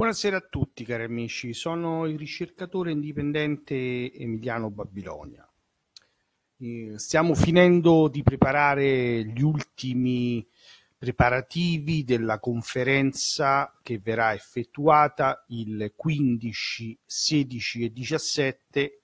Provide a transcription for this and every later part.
Buonasera a tutti cari amici, sono il ricercatore indipendente Emiliano Babilonia. Eh, stiamo finendo di preparare gli ultimi preparativi della conferenza che verrà effettuata il 15, 16 e 17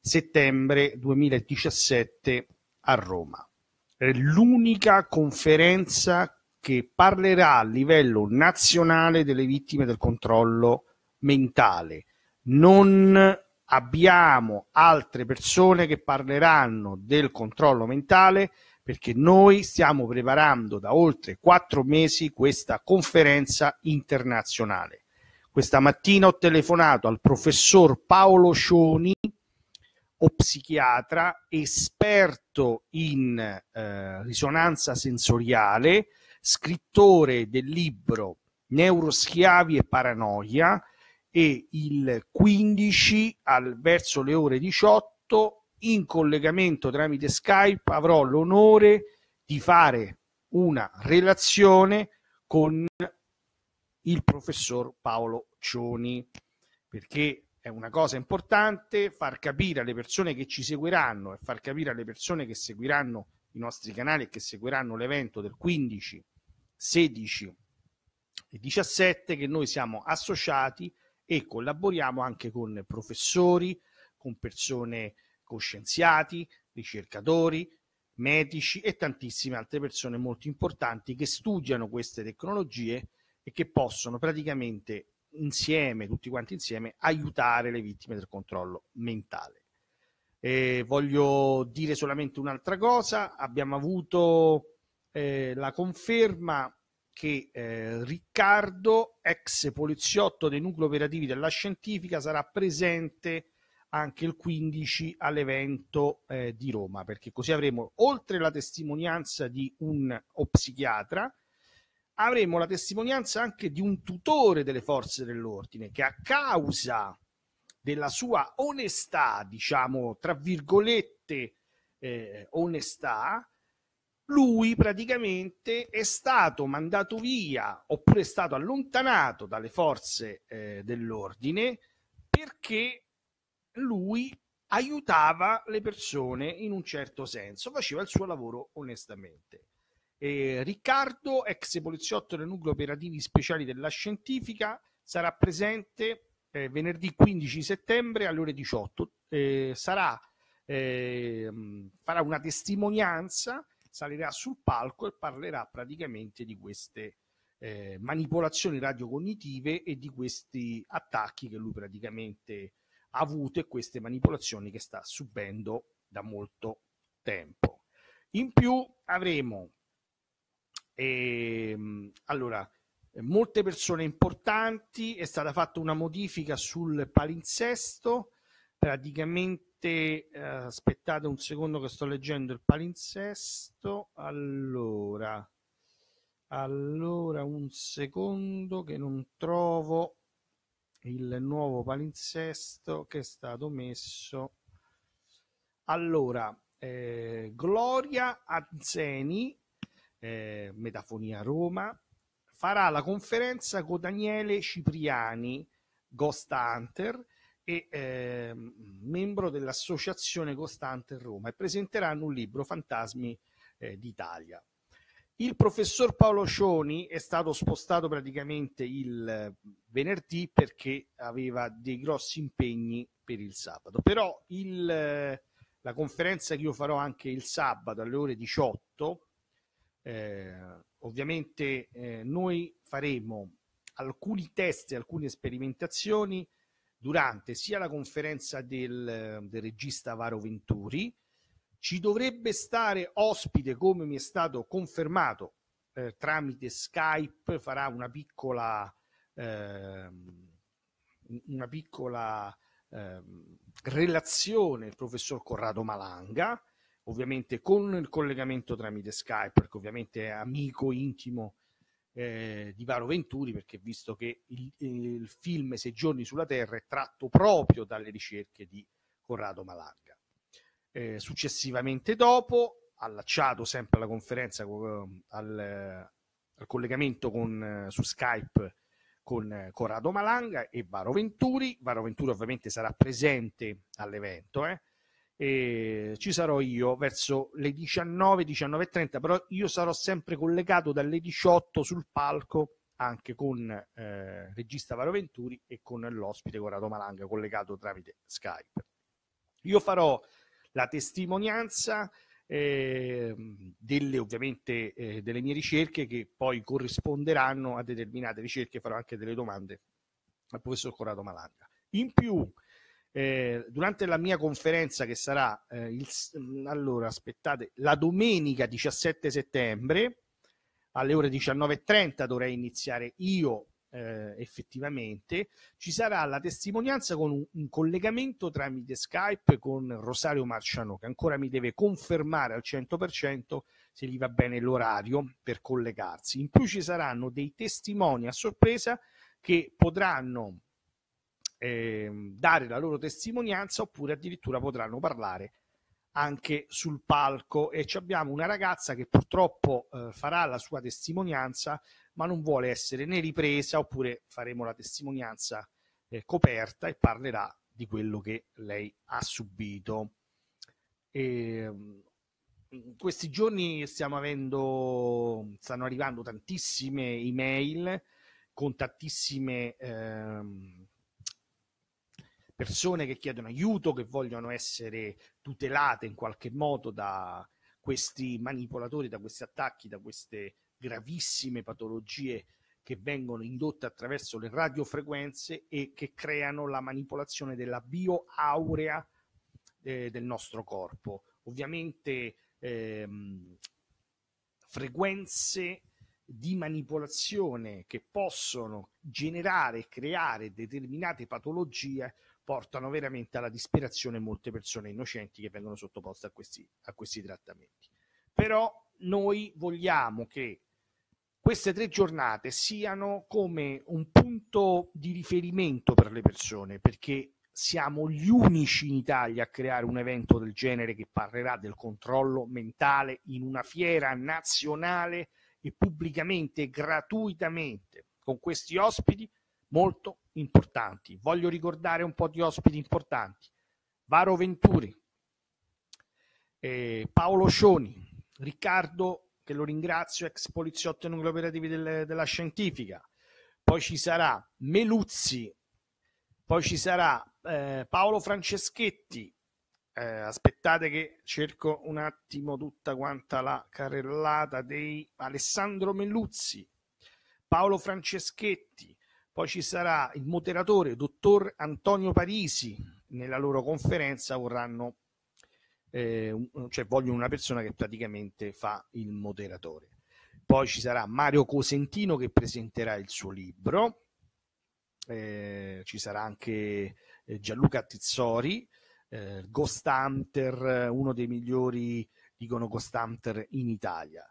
settembre 2017 a Roma. È l'unica conferenza che parlerà a livello nazionale delle vittime del controllo mentale. Non abbiamo altre persone che parleranno del controllo mentale perché noi stiamo preparando da oltre quattro mesi questa conferenza internazionale. Questa mattina ho telefonato al professor Paolo Scioni, o psichiatra, esperto in eh, risonanza sensoriale, scrittore del libro Neuroschiavi e Paranoia e il 15 al, verso le ore 18 in collegamento tramite Skype avrò l'onore di fare una relazione con il professor Paolo Cioni perché è una cosa importante far capire alle persone che ci seguiranno e far capire alle persone che seguiranno i nostri canali e che seguiranno l'evento del 15 16 e 17 che noi siamo associati e collaboriamo anche con professori, con persone coscienziati, ricercatori, medici e tantissime altre persone molto importanti che studiano queste tecnologie e che possono praticamente insieme, tutti quanti insieme, aiutare le vittime del controllo mentale. Eh, voglio dire solamente un'altra cosa, abbiamo avuto eh, la conferma che eh, Riccardo, ex poliziotto dei nuclei operativi della scientifica, sarà presente anche il 15 all'evento eh, di Roma, perché così avremo oltre la testimonianza di un psichiatra, avremo la testimonianza anche di un tutore delle forze dell'ordine che a causa della sua onestà, diciamo tra virgolette eh, onestà, lui praticamente è stato mandato via oppure è stato allontanato dalle forze eh, dell'ordine perché lui aiutava le persone in un certo senso, faceva il suo lavoro onestamente. Eh, Riccardo, ex poliziotto del nucleo operativi speciali della scientifica, sarà presente eh, venerdì 15 settembre alle ore 18. Eh, sarà, ehm, farà una testimonianza salirà sul palco e parlerà praticamente di queste eh, manipolazioni radiocognitive e di questi attacchi che lui praticamente ha avuto e queste manipolazioni che sta subendo da molto tempo. In più avremo ehm, allora molte persone importanti, è stata fatta una modifica sul palinsesto, praticamente te, eh, aspettate un secondo che sto leggendo il palinsesto. Allora, allora un secondo che non trovo il nuovo palinsesto che è stato messo. Allora, eh, Gloria Anzeni, eh, Metafonia Roma, farà la conferenza con Daniele Cipriani, Ghost Hunter e eh, membro dell'Associazione Costante Roma e presenteranno un libro Fantasmi eh, d'Italia. Il professor Paolo Cioni è stato spostato praticamente il venerdì perché aveva dei grossi impegni per il sabato, però il, la conferenza che io farò anche il sabato alle ore 18, eh, ovviamente eh, noi faremo alcuni test e alcune sperimentazioni durante sia la conferenza del, del regista Varo Venturi, ci dovrebbe stare ospite, come mi è stato confermato eh, tramite Skype, farà una piccola, eh, una piccola eh, relazione il professor Corrado Malanga, ovviamente con il collegamento tramite Skype, perché ovviamente è amico intimo eh, di Varo Venturi, perché visto che il, il film Sei giorni sulla Terra è tratto proprio dalle ricerche di Corrado Malarga. Eh, successivamente dopo, allacciato sempre alla conferenza ehm, al, eh, al, collegamento con, eh, su Skype con eh, Corrado Malanga e Varo Venturi. Varo Venturi ovviamente sarà presente all'evento, eh? e ci sarò io verso le 19, 19.30, però io sarò sempre collegato dalle 18 sul palco anche con eh, regista Varo Venturi e con l'ospite Corrado Malanga collegato tramite Skype. Io farò la testimonianza eh, delle ovviamente eh, delle mie ricerche che poi corrisponderanno a determinate ricerche, farò anche delle domande al professor Corrado Malanga. In più eh, durante la mia conferenza che sarà eh, il, mm, allora, aspettate, la domenica 17 settembre alle ore 19.30 dovrei iniziare io eh, effettivamente, ci sarà la testimonianza con un, un, collegamento tramite Skype con Rosario Marciano che ancora mi deve confermare al 100% se gli va bene l'orario per collegarsi. In più ci saranno dei testimoni a sorpresa che potranno eh, dare la loro testimonianza oppure addirittura potranno parlare anche sul palco e abbiamo una ragazza che purtroppo eh, farà la sua testimonianza ma non vuole essere né ripresa oppure faremo la testimonianza eh, coperta e parlerà di quello che lei ha subito. E, ehm, in questi giorni stiamo avendo, stanno arrivando tantissime email con tantissime ehm, persone che chiedono aiuto, che vogliono essere tutelate in qualche modo da questi manipolatori, da questi attacchi, da queste gravissime patologie che vengono indotte attraverso le radiofrequenze e che creano la manipolazione della bioaurea eh, del nostro corpo. Ovviamente ehm, frequenze di manipolazione che possono generare e creare determinate patologie portano veramente alla disperazione molte persone innocenti che vengono sottoposte a questi, a questi trattamenti. Però noi vogliamo che queste tre giornate siano come un punto di riferimento per le persone, perché siamo gli unici in Italia a creare un evento del genere che parlerà del controllo mentale in una fiera nazionale e pubblicamente, gratuitamente, con questi ospiti molto importanti. Voglio ricordare un po' di ospiti importanti. Varo Venturi, eh, Paolo Scioni, Riccardo, che lo ringrazio, ex poliziotto e nucleo operativi del, della scientifica. Poi ci sarà Meluzzi, poi ci sarà eh, Paolo Franceschetti. Eh, aspettate che cerco un attimo tutta quanta la carrellata dei Alessandro Meluzzi, Paolo Franceschetti, poi ci sarà il moderatore, dottor Antonio Parisi, nella loro conferenza vorranno, eh, cioè vogliono una persona che praticamente fa il moderatore. Poi ci sarà Mario Cosentino che presenterà il suo libro, eh, ci sarà anche eh, Gianluca Tizzori, eh, Ghost Hunter, eh, uno dei migliori, dicono Ghost Hunter in Italia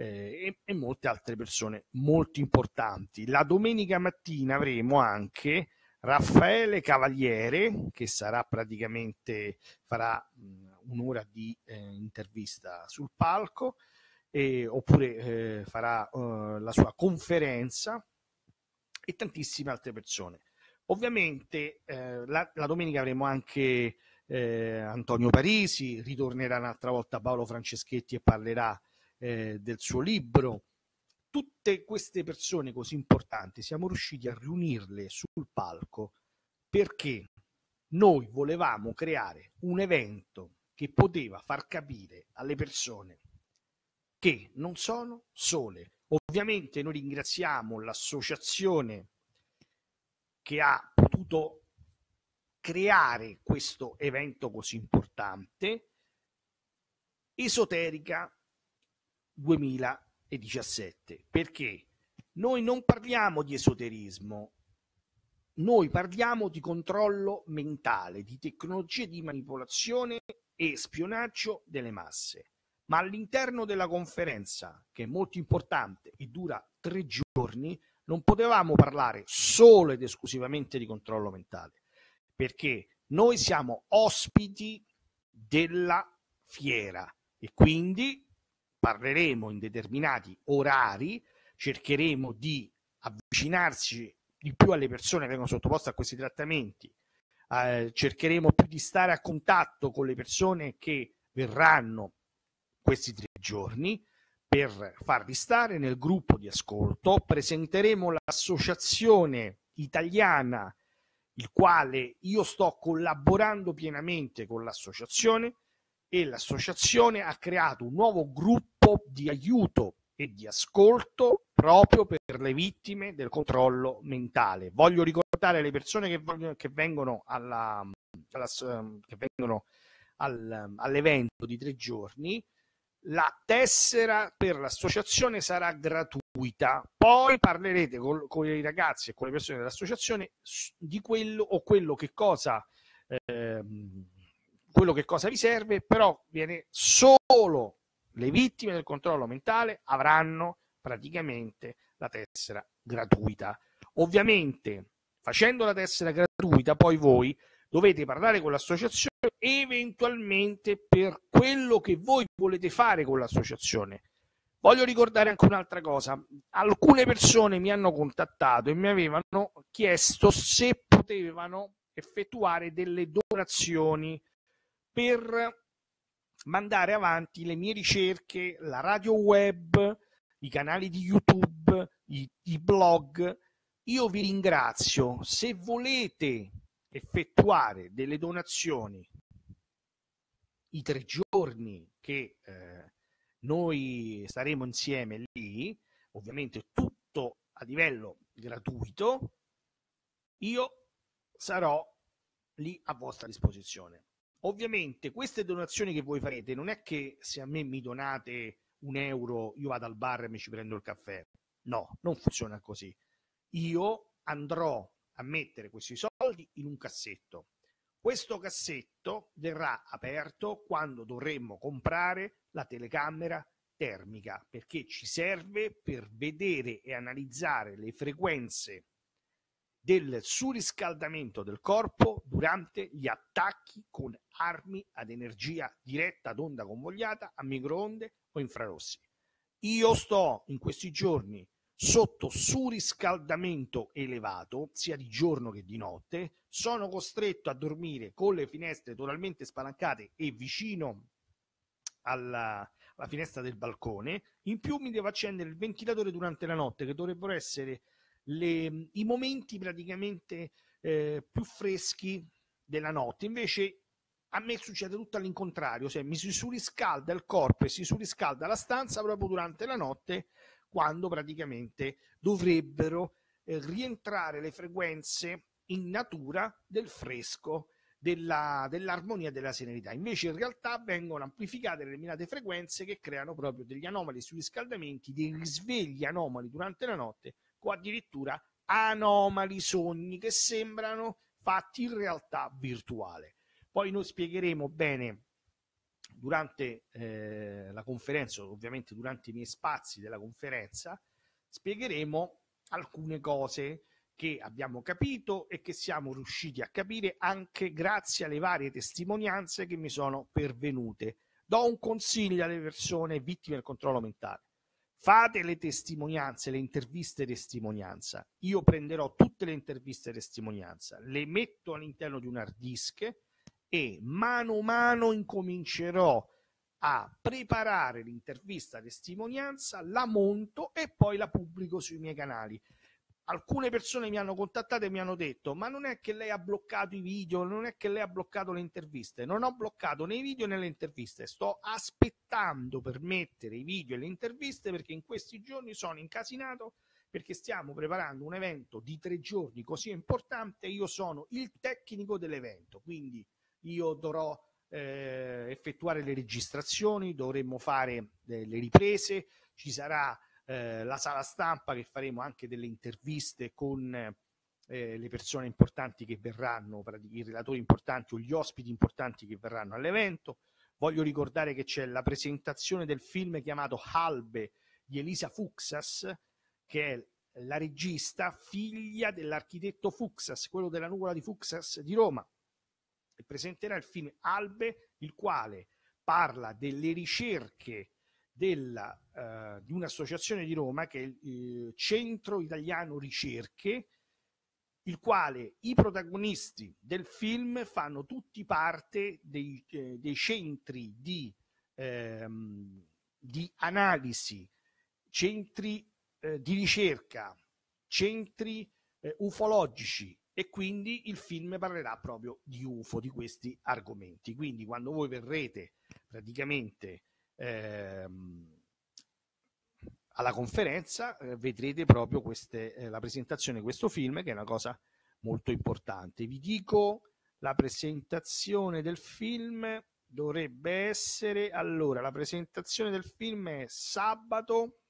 eh, e, e, molte altre persone molto importanti. La domenica mattina avremo anche Raffaele Cavaliere che sarà praticamente farà mh, un'ora di eh, intervista sul palco e, oppure eh, farà eh, la sua conferenza e tantissime altre persone. Ovviamente eh, la, la, domenica avremo anche eh, Antonio Parisi, ritornerà un'altra volta Paolo Franceschetti e parlerà eh, del suo libro. Tutte queste persone così importanti siamo riusciti a riunirle sul palco perché noi volevamo creare un evento che poteva far capire alle persone che non sono sole. Ovviamente noi ringraziamo l'associazione che ha potuto creare questo evento così importante. Esoterica 2017. Perché noi non parliamo di esoterismo, noi parliamo di controllo mentale, di tecnologie di manipolazione e spionaggio delle masse. Ma all'interno della conferenza, che è molto importante e dura tre giorni, non potevamo parlare solo ed esclusivamente di controllo mentale, perché noi siamo ospiti della fiera e quindi parleremo in determinati orari, cercheremo di avvicinarci di più alle persone che vengono sottoposte a questi trattamenti, eh, cercheremo più di stare a contatto con le persone che verranno questi tre giorni per farvi stare nel gruppo di ascolto, presenteremo l'associazione italiana il quale io sto collaborando pienamente con l'associazione e l'associazione ha creato un nuovo gruppo di aiuto e di ascolto proprio per le vittime del controllo mentale. Voglio ricordare alle persone che, vogliono, che vengono, alla, alla, che vengono al, all'evento di tre giorni, la tessera per l'associazione sarà gratuita. Poi parlerete col, con i ragazzi e con le persone dell'associazione di quello o quello che cosa... Ehm, quello che cosa vi serve, però viene solo le vittime del controllo mentale avranno praticamente la tessera gratuita. Ovviamente, facendo la tessera gratuita, poi voi dovete parlare con l'associazione eventualmente per quello che voi volete fare con l'associazione. Voglio ricordare anche un'altra cosa. Alcune persone mi hanno contattato e mi avevano chiesto se potevano effettuare delle donazioni per mandare avanti le mie ricerche, la radio web, i canali di YouTube, i, i blog. Io vi ringrazio. Se volete effettuare delle donazioni i tre giorni che eh, noi staremo insieme lì, ovviamente tutto a livello gratuito, io sarò lì a vostra disposizione. Ovviamente queste donazioni che voi farete non è che se a me mi donate un euro io vado al bar e mi ci prendo il caffè. No, non funziona così. Io andrò a mettere questi soldi in un cassetto. Questo cassetto verrà aperto quando dovremmo comprare la telecamera termica perché ci serve per vedere e analizzare le frequenze del surriscaldamento del corpo durante gli attacchi con armi ad energia diretta ad onda convogliata, a microonde o infrarossi. Io sto in questi giorni sotto surriscaldamento elevato, sia di giorno che di notte, sono costretto a dormire con le finestre totalmente spalancate e vicino alla, alla, finestra del balcone, in più mi devo accendere il ventilatore durante la notte, che dovrebbero essere le, i momenti praticamente eh, più freschi della notte. Invece a me succede tutto all'incontrario, cioè mi si surriscalda il corpo e si surriscalda la stanza proprio durante la notte, quando praticamente dovrebbero eh, rientrare le frequenze in natura del fresco. Della, dell'armonia e della serenità. Invece in realtà vengono amplificate determinate frequenze che creano proprio degli anomali sui riscaldamenti, dei risvegli anomali durante la notte o addirittura anomali sogni che sembrano fatti in realtà virtuale. Poi noi spiegheremo bene durante eh, la conferenza, ovviamente durante i miei spazi della conferenza, spiegheremo alcune cose che abbiamo capito e che siamo riusciti a capire anche grazie alle varie testimonianze che mi sono pervenute. Do un consiglio alle persone vittime del controllo mentale fate le testimonianze, le interviste testimonianza. Io prenderò tutte le interviste testimonianza, le metto all'interno di un hard disk e mano a mano incomincerò a preparare l'intervista testimonianza, la monto e poi la pubblico sui miei canali. Alcune persone mi hanno contattato e mi hanno detto: Ma non è che lei ha bloccato i video, non è che lei ha bloccato le interviste. Non ho bloccato né i video né le interviste. Sto aspettando aspettando per mettere i video e le interviste perché in questi giorni sono incasinato perché stiamo preparando un evento di tre giorni così importante. Io sono il tecnico dell'evento, quindi io dovrò eh, effettuare le registrazioni, dovremo fare delle eh, riprese, ci sarà eh, la sala stampa che faremo anche delle interviste con eh, le persone importanti che verranno, i relatori importanti o gli ospiti importanti che verranno all'evento. Voglio ricordare che c'è la presentazione del film chiamato Halbe di Elisa Fuxas, che è la regista figlia dell'architetto Fuxas, quello della nuvola di Fuxas di Roma, e presenterà il film Albe, il quale parla delle ricerche della, eh, di un'associazione di Roma che è il eh, Centro Italiano Ricerche, il quale i protagonisti del film fanno tutti parte dei, eh, dei centri di, ehm, di, analisi, centri eh, di ricerca, centri eh, ufologici e quindi il film parlerà proprio di UFO, di questi argomenti. Quindi quando voi verrete praticamente... Ehm, alla conferenza eh, vedrete proprio queste, eh, la presentazione di questo film, che è una cosa molto importante. Vi dico la presentazione del film dovrebbe essere allora la presentazione del film è sabato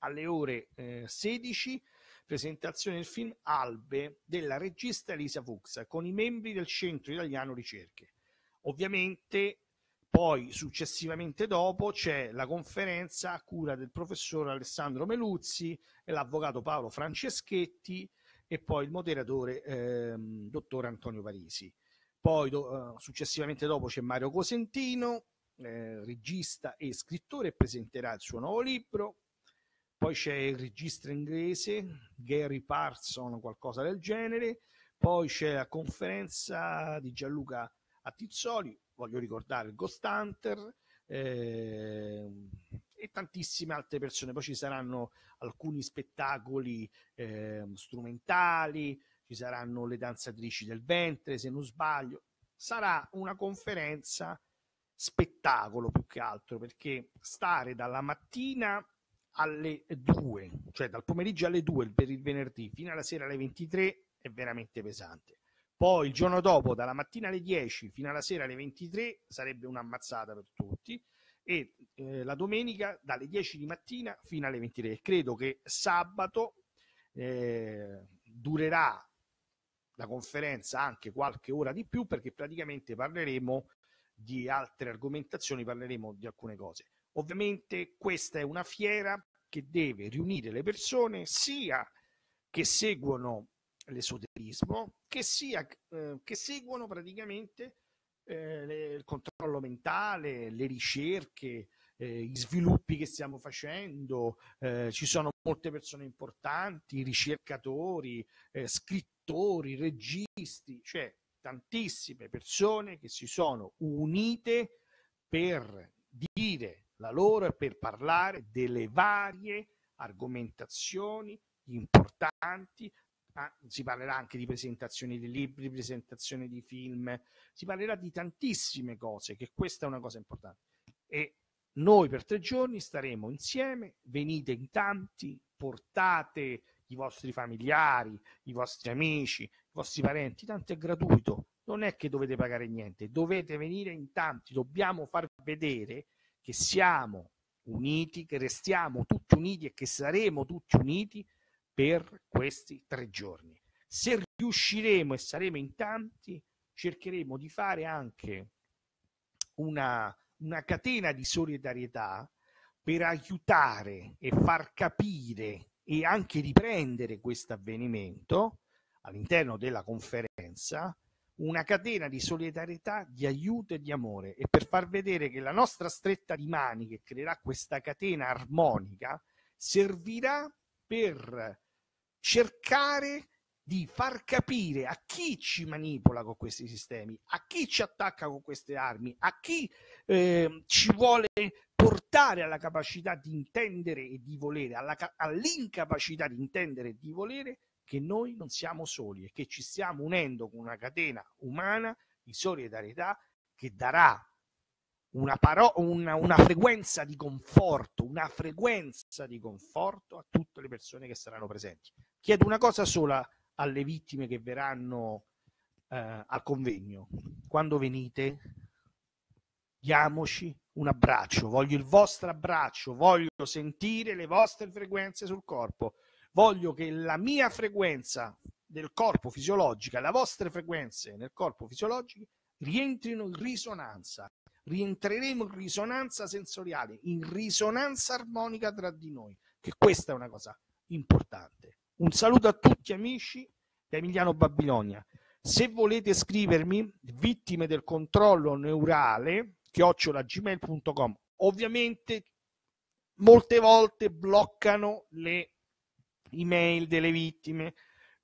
alle ore eh, 16 presentazione del film Albe della regista Elisa Fuchs con i membri del Centro Italiano Ricerche ovviamente poi successivamente dopo c'è la conferenza a cura del professor Alessandro Meluzzi e l'avvocato Paolo Franceschetti e poi il moderatore ehm, dottor Antonio Parisi. Poi do, eh, successivamente dopo c'è Mario Cosentino, eh, regista e scrittore, presenterà il suo nuovo libro. Poi c'è il regista inglese Gary Parson, qualcosa del genere. Poi c'è la conferenza di Gianluca Attizzoli, voglio ricordare Ghost Hunter eh, e tantissime altre persone. Poi ci saranno alcuni spettacoli eh, strumentali, ci saranno le danzatrici del ventre, se non sbaglio. Sarà una conferenza spettacolo più che altro, perché stare dalla mattina alle 2, cioè dal pomeriggio alle 2 per il venerdì fino alla sera alle 23 è veramente pesante. Poi il giorno dopo, dalla mattina alle 10 fino alla sera alle 23, sarebbe un'ammazzata per tutti. E eh, la domenica dalle 10 di mattina fino alle 23. Credo che sabato eh, durerà la conferenza anche qualche ora di più perché praticamente parleremo di altre argomentazioni, parleremo di alcune cose. Ovviamente questa è una fiera che deve riunire le persone sia che seguono l'esoterismo, che, sia, eh, che seguono praticamente eh, le, il controllo mentale, le ricerche, eh, gli sviluppi che stiamo facendo. Eh, ci sono molte persone importanti, ricercatori, eh, scrittori, registi, cioè tantissime persone che si sono unite per dire la loro e per parlare delle varie argomentazioni importanti Ah, si parlerà anche di presentazioni di libri, presentazioni di film, si parlerà di tantissime cose, che questa è una cosa importante. E noi per tre giorni staremo insieme, venite in tanti, portate i vostri familiari, i vostri amici, i vostri parenti, tanto è gratuito, non è che dovete pagare niente, dovete venire in tanti, dobbiamo far vedere che siamo uniti, che restiamo tutti uniti e che saremo tutti uniti per questi tre giorni. Se riusciremo e saremo in tanti, cercheremo di fare anche una, una catena di solidarietà per aiutare e far capire e anche riprendere questo avvenimento all'interno della conferenza una catena di solidarietà, di aiuto e di amore e per far vedere che la nostra stretta di mani che creerà questa catena armonica servirà per cercare di far capire a chi ci manipola con questi sistemi, a chi ci attacca con queste armi, a chi eh, ci vuole portare alla capacità di intendere e di volere, alla, all'incapacità di intendere e di volere che noi non siamo soli e che ci stiamo unendo con una catena umana di solidarietà che darà una, paro- una, una frequenza di conforto, una frequenza di conforto a tutte le persone che saranno presenti chiedo una cosa sola alle vittime che verranno eh, al convegno. Quando venite, diamoci un abbraccio, voglio il vostro abbraccio, voglio sentire le vostre frequenze sul corpo, voglio che la mia frequenza del corpo fisiologica, le vostre frequenze nel corpo fisiologico rientrino in risonanza, rientreremo in risonanza sensoriale, in risonanza armonica tra di noi, che questa è una cosa importante. Un saluto a tutti amici da Emiliano Babilonia. Se volete scrivermi, vittime del controllo neurale, chiocciolagmail.com. Ovviamente molte volte bloccano le email delle vittime.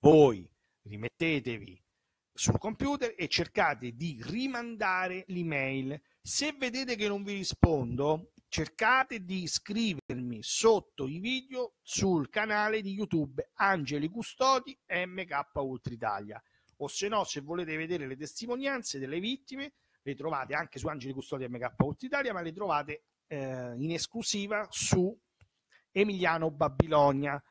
Voi rimettetevi sul computer e cercate di rimandare l'email. Se vedete che non vi rispondo, cercate di iscrivermi sotto i video sul canale di YouTube Angeli Custodi MK Ultra Italia. O se no, se volete vedere le testimonianze delle vittime, le trovate anche su Angeli Custodi MK Ultra Italia, ma le trovate eh, in esclusiva su Emiliano Babilonia.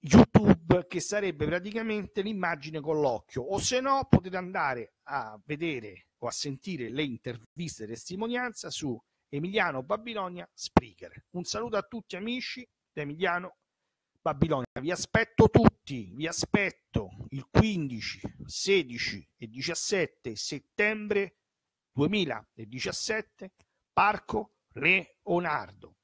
YouTube che sarebbe praticamente l'immagine con l'occhio o se no potete andare a vedere o a sentire le interviste e testimonianza su Emiliano Babilonia Springer. Un saluto a tutti amici da Emiliano Babilonia. Vi aspetto tutti, vi aspetto il 15, 16 e 17 settembre 2017, Parco Leonardo.